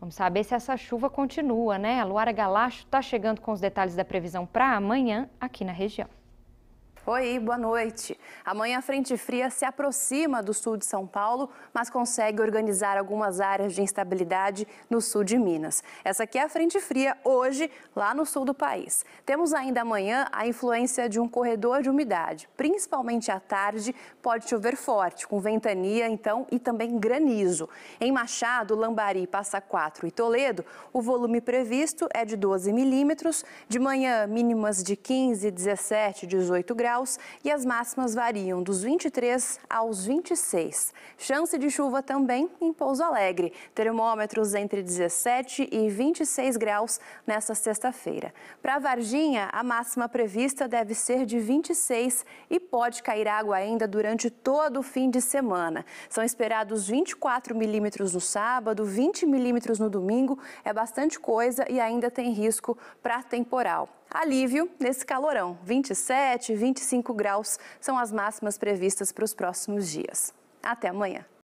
Vamos saber se essa chuva continua, né? A Luara Galacho está chegando com os detalhes da previsão para amanhã aqui na região. Oi, boa noite. Amanhã a frente fria se aproxima do sul de São Paulo, mas consegue organizar algumas áreas de instabilidade no sul de Minas. Essa aqui é a frente fria hoje, lá no sul do país. Temos ainda amanhã a influência de um corredor de umidade. Principalmente à tarde, pode chover forte, com ventania então e também granizo. Em Machado, Lambari, Passa Quatro e Toledo, o volume previsto é de 12 milímetros. De manhã, mínimas de 15, 17, 18 graus graus e as máximas variam dos 23 aos 26. Chance de chuva também em Pouso Alegre. Termômetros entre 17 e 26 graus nesta sexta-feira. Para Varginha, a máxima prevista deve ser de 26 e pode cair água ainda durante todo o fim de semana. São esperados 24 milímetros no sábado, 20 milímetros no domingo. É bastante coisa e ainda tem risco para temporal alívio nesse calorão. 27, 25 graus são as máximas previstas para os próximos dias. Até amanhã.